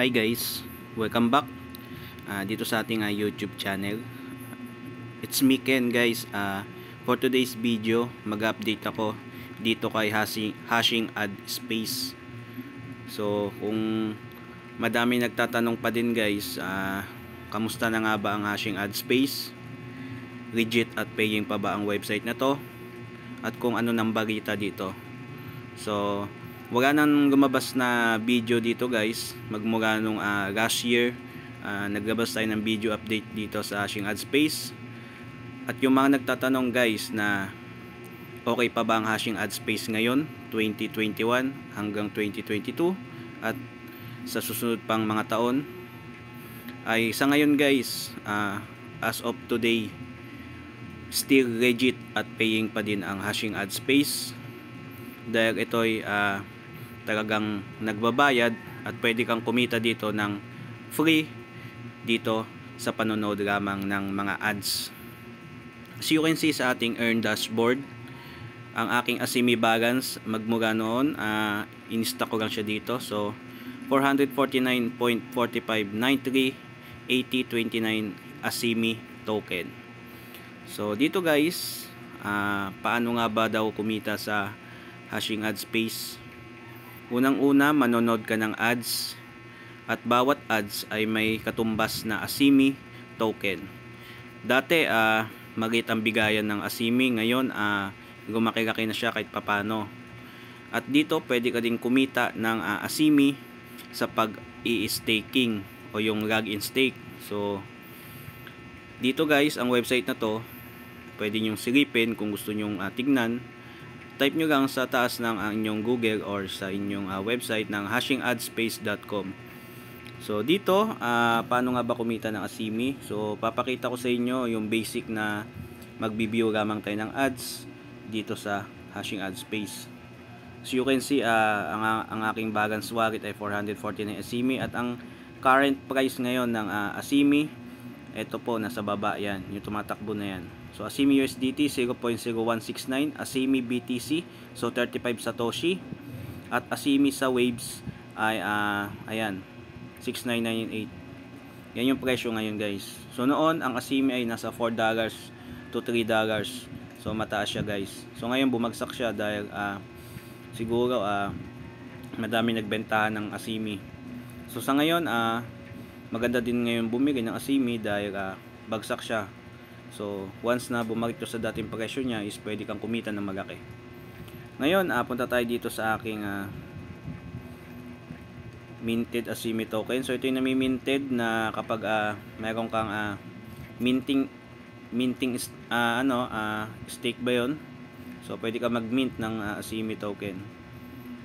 Hi guys, welcome back uh, dito sa ating uh, YouTube channel. It's me Ken guys. Uh, for today's video, mag-update ako dito kay hashing, hashing ad space. So kung madami nagtatanong pa din guys, uh, kamusta na nga ba ang hashing ad space? Legit at paying pa ba ang website na to? At kung ano nang bagita dito? So wala nang gumabas na video dito guys magmula nung uh, last year uh, naglabas tayo ng video update dito sa Ashing Ad Space at yung mga nagtatanong guys na okay pa ba ang hashing ad space ngayon 2021 hanggang 2022 at sa susunod pang mga taon ay sa ngayon guys uh, as of today still legit at paying pa din ang hashing ad space dahil ito ay uh, talagang nagbabayad at pwede kang kumita dito ng free dito sa panonood lamang ng mga ads. As you can see sa ating earn dashboard, ang aking Asimi balance magmula noon, uh, ah, inista ko lang siya dito. So, 449.4593.8029 Asimi token. So, dito guys, uh, paano nga ba daw kumita sa hashing ad space Unang-una, manonood ka ng ads at bawat ads ay may katumbas na Asimi token. Dati, uh, ah, magit ang bigayan ng Asimi. Ngayon, uh, ah, gumaki-laki na siya kahit papano. At dito, pwede ka ding kumita ng uh, Asimi sa pag-i-staking o yung login stake. So, dito guys, ang website na to, pwede nyong silipin kung gusto nyong uh, tignan type nyo lang sa taas ng inyong Google or sa inyong uh, website ng hashingadspace.com. So dito, uh, paano nga ba kumita ng Asimi? So papakita ko sa inyo yung basic na mag-view lamang tayo ng ads dito sa hashing ad space. So you can see uh, ang, ang aking bagan swagit ay 449 Asimi at ang current price ngayon ng uh, Asimi ito po, nasa baba yan. Yung tumatakbo na yan. So, Asimi USDT 0.0169. Asimi BTC. So, 35 Satoshi. At Asimi sa Waves ay, uh, ayan, 6998. Yan yung presyo ngayon guys. So, noon, ang Asimi ay nasa 4 dollars to 3 dollars. So, mataas siya guys. So, ngayon bumagsak siya dahil uh, siguro uh, madami nagbentahan ng Asimi. So, sa ngayon, ah, uh, maganda din ngayon bumili ng Asimi dahil uh, bagsak siya so once na bumalik to sa dating presyo niya is pwede kang kumita ng malaki ngayon uh, punta tayo dito sa aking uh, minted Asimi token so ito yung nami na kapag uh, mayroon kang uh, minting minting uh, ano uh, stake ba yon so pwede ka mag mint ng uh, Asimi token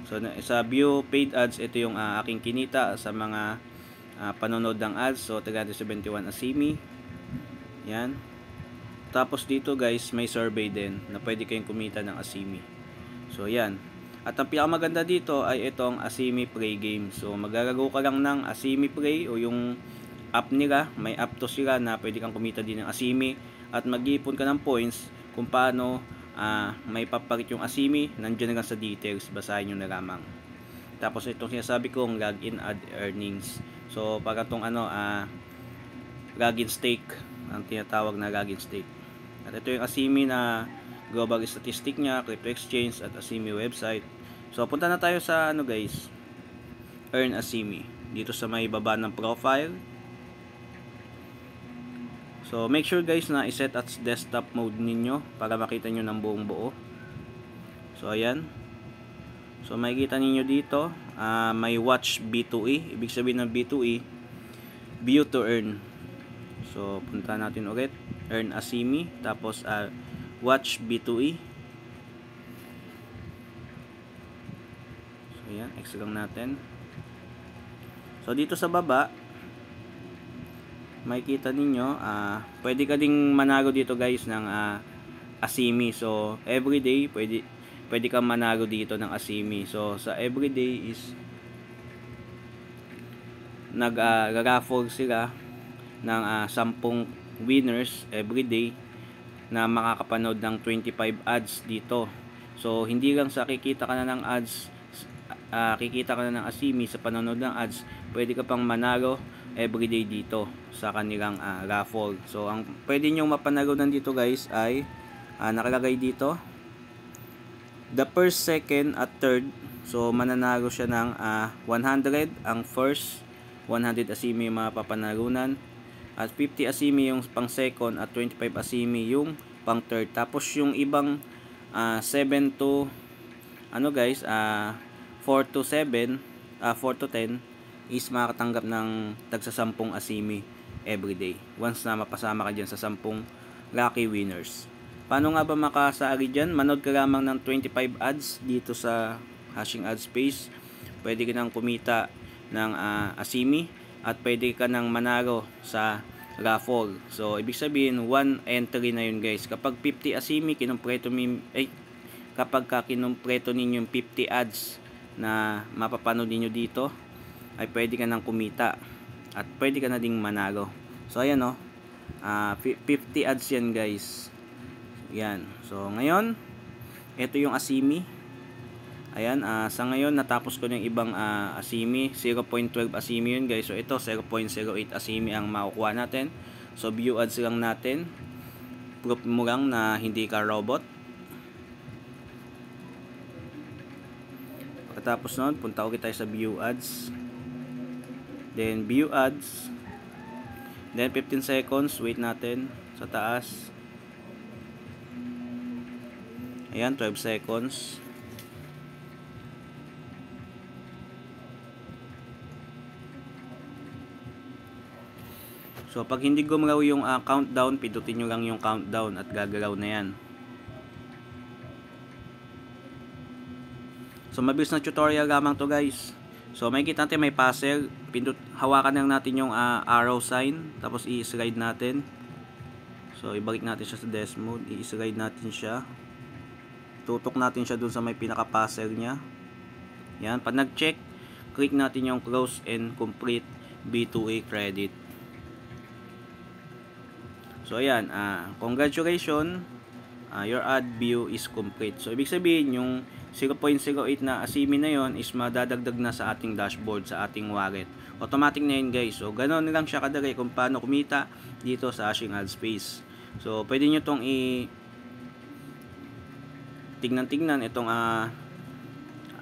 so sa view paid ads ito yung uh, aking kinita sa mga uh, panonood ng ads. So, 371 Asimi. Yan. Tapos dito guys, may survey din na pwede kayong kumita ng Asimi. So, yan. At ang pinakamaganda dito ay itong Asimi Play Game. So, maglalago ka lang ng Asimi Play o yung app nila. May app to sila na pwede kang kumita din ng Asimi at mag-iipon ka ng points kung paano uh, may papakit yung Asimi. Nandiyan lang sa details. Basahin nyo na lamang. Tapos itong sinasabi kong login ad earnings. So pagka tong ano ah gagin steak, ang tinatawag na gagin steak. At ito yung Asimi na global statistic niya, crypto exchange at Asimi website. So punta na tayo sa ano guys, earn Asimi. Dito sa may baba ng profile. So make sure guys na iset at desktop mode ninyo para makita nyo ng buong buo. So ayan. So makikita ninyo dito uh, may watch B2E. Ibig sabihin ng B2E, view to earn. So, punta natin ulit. Earn Asimi. Tapos, uh, watch B2E. So, yan. Exit lang natin. So, dito sa baba, makikita ninyo, uh, pwede ka ding manago dito guys ng uh, Asimi. So, everyday, pwede, pwede kang manalo dito ng asimi so sa everyday is nag uh, raffle sila ng uh, ah, 10 winners everyday na makakapanood ng 25 ads dito so hindi lang sa kikita ka na ng ads uh, kikita ka na ng asimi sa panonood ng ads, pwede ka pang manalo everyday dito sa kanilang uh, raffle. So, ang pwede nyo mapanalunan nandito guys ay uh, nakalagay dito the first, second at third. So mananalo siya ng uh, ah, 100 ang first, 100 asimi yung mga papanalunan at 50 asimi yung pang second at 25 asimi yung pang third. Tapos yung ibang uh, ah, 7 to ano guys, uh, ah, 4 to 7, uh, 4 to 10 is makakatanggap ng tagsa 10 asimi everyday. once na mapasama ka diyan sa 10 lucky winners. Paano nga ba makasari dyan? Manood ka lamang ng 25 ads dito sa hashing ad space. Pwede ka nang kumita ng uh, Asimi at pwede ka nang manalo sa raffle. So, ibig sabihin, one entry na yun guys. Kapag 50 Asimi, kinumpleto mi, eh, kapag ka kinumpleto ninyo yung 50 ads na mapapanood ninyo dito, ay pwede ka nang kumita at pwede ka na ding manalo. So, ayan o. No? Uh, 50 ads yan guys yan. So, ngayon, ito yung asimi. Ayan, uh, sa ngayon, natapos ko yung ibang uh, asimi. 0.12 asimi yun, guys. So, ito, 0.08 asimi ang makukuha natin. So, view ads lang natin. Proof mo lang na hindi ka robot. Pagkatapos nun, punta ulit tayo sa view ads. Then, view ads. Then, 15 seconds, wait natin sa taas. Ayan, 12 seconds. So, pag hindi gumalaw yung uh, countdown, pidutin nyo lang yung countdown at gagalaw na yan. So, mabilis na tutorial lamang to guys. So, may kita natin may puzzle. Pindut, hawakan lang natin yung uh, arrow sign. Tapos, i-slide natin. So, ibalik natin siya sa desk mode. I-slide natin siya. Tutok natin siya dun sa may pinaka-passer niya. Yan. Pag nag-check, click natin yung close and complete B2A credit. So, ayan. Uh, congratulations. Uh, your ad view is complete. So, ibig sabihin, yung 0.08 na asimi na yon is madadagdag na sa ating dashboard, sa ating wallet. Automatic na yun guys. So, ganun lang siya kadali kung paano kumita dito sa Ashing Ad Space. So, pwede nyo tong i- tignan-tignan itong uh,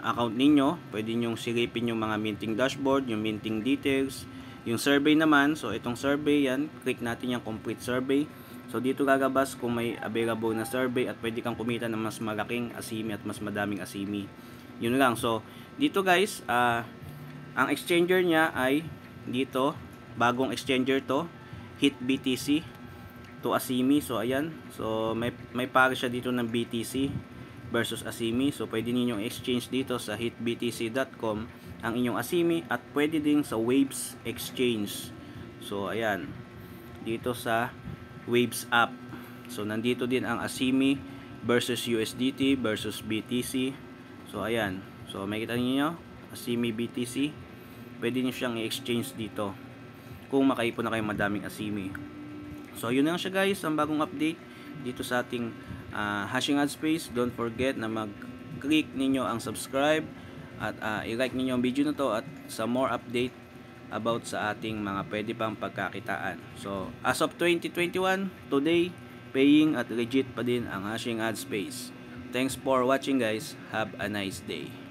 account ninyo. Pwede nyong siripin yung mga minting dashboard, yung minting details, yung survey naman. So, itong survey yan, click natin yung complete survey. So, dito gagabas kung may available na survey at pwede kang kumita ng mas malaking asimi at mas madaming asimi. Yun lang. So, dito guys, uh, ang exchanger niya ay dito, bagong exchanger to, hit BTC to asimi. So, ayan. So, may, may pare siya dito ng BTC versus Asimi. So pwede ninyong exchange dito sa hitbtc.com ang inyong Asimi at pwede din sa Waves Exchange. So ayan, dito sa Waves app. So nandito din ang Asimi versus USDT versus BTC. So ayan, so makita niyo Asimi BTC. Pwede niyo siyang i-exchange dito kung makaipon na kayo madaming Asimi. So yun lang siya guys, ang bagong update dito sa ating uh, Hashing Ad Space, don't forget na mag-click ninyo ang subscribe at uh, i-like ninyo ang video na to at sa more update about sa ating mga pwede pang pagkakitaan. So, as of 2021, today, paying at legit pa din ang Hashing Ad Space. Thanks for watching guys. Have a nice day.